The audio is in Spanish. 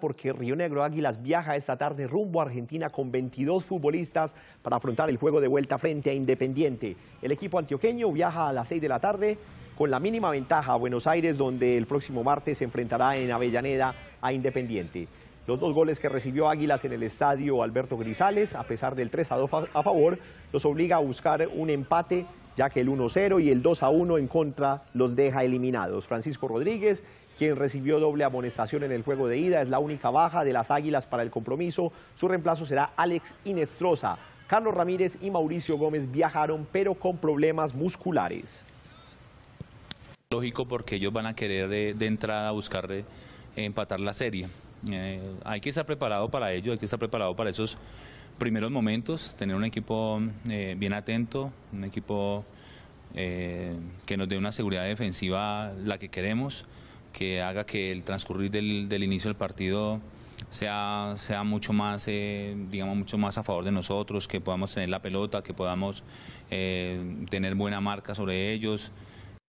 porque Río Negro Águilas viaja esta tarde rumbo a Argentina con 22 futbolistas para afrontar el juego de vuelta frente a Independiente. El equipo antioqueño viaja a las 6 de la tarde con la mínima ventaja a Buenos Aires donde el próximo martes se enfrentará en Avellaneda a Independiente. Los dos goles que recibió Águilas en el estadio Alberto Grisales, a pesar del 3 a 2 a favor, los obliga a buscar un empate ya que el 1-0 y el 2-1 en contra los deja eliminados. Francisco Rodríguez, quien recibió doble amonestación en el juego de ida, es la única baja de las Águilas para el compromiso. Su reemplazo será Alex Inestrosa. Carlos Ramírez y Mauricio Gómez viajaron, pero con problemas musculares. Lógico, porque ellos van a querer de, entrada buscar eh, empatar la serie. Eh, hay que estar preparado para ello, hay que estar preparado para esos primeros momentos, tener un equipo eh, bien atento, un equipo eh, que nos dé una seguridad defensiva la que queremos, que haga que el transcurrir del, inicio del partido sea, sea mucho más, eh, digamos, mucho más a favor de nosotros, que podamos tener la pelota, que podamos tener buena marca sobre ellos.